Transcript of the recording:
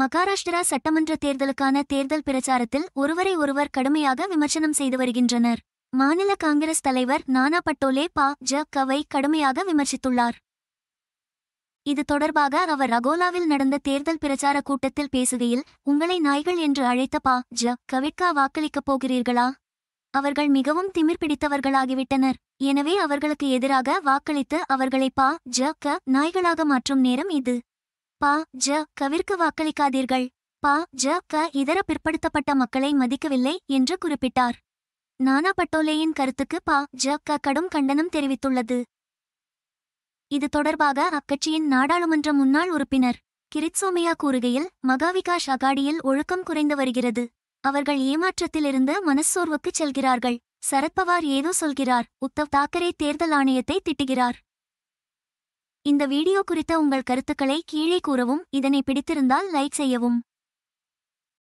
மகாராஷ்டிரா சட்டமன்ற தேர்தலுக்கான தேர்தல் பிரச்சாரத்தில் ஒருவரை ஒருவர் கடுமையாக விமர்சனம் செய்து வருகின்றனர் மாநில காங்கிரஸ் தலைவர் நானா பட்டோலே பா ஜ கவை கடுமையாக விமர்சித்துள்ளார் இது தொடர்பாக அவர் அகோலாவில் நடந்த தேர்தல் பிரச்சார கூட்டத்தில் பேசுகையில் உங்களை நாய்கள் என்று அழைத்த பா ஜ கவிட்கா வாக்களிக்கப் போகிறீர்களா அவர்கள் மிகவும் திமிர் பிடித்தவர்களாகிவிட்டனர் எனவே அவர்களுக்கு எதிராக வாக்களித்து அவர்களை பா ஜ க நாய்களாக மாற்றும் நேரம் இது பா ஜ கவிற்கு வாக்களிக்காதீர்கள் பா ஜ க இதர பிற்படுத்தப்பட்ட மக்களை மதிக்கவில்லை என்று குறிப்பிட்டார் நானா பட்டோலேயின் கருத்துக்கு பா ஜ க கடும் கண்டனம் தெரிவித்துள்ளது இது தொடர்பாக அக்கட்சியின் நாடாளுமன்ற முன்னாள் உறுப்பினர் கிரிட்சோமியா கூறுகையில் மகாவிகாஷ் அகாடியில் ஒழுக்கம் குறைந்து வருகிறது அவர்கள் ஏமாற்றத்திலிருந்து மனச்சோர்வுக்குச் செல்கிறார்கள் சரத்பவார் ஏதோ சொல்கிறார் உத்தவ் தாக்கரே தேர்தல் ஆணையத்தை திட்டுகிறார் இந்த வீடியோ குறித்த உங்கள் கருத்துக்களை கீழே கூறவும் இதனை பிடித்திருந்தால் லைக் செய்யவும்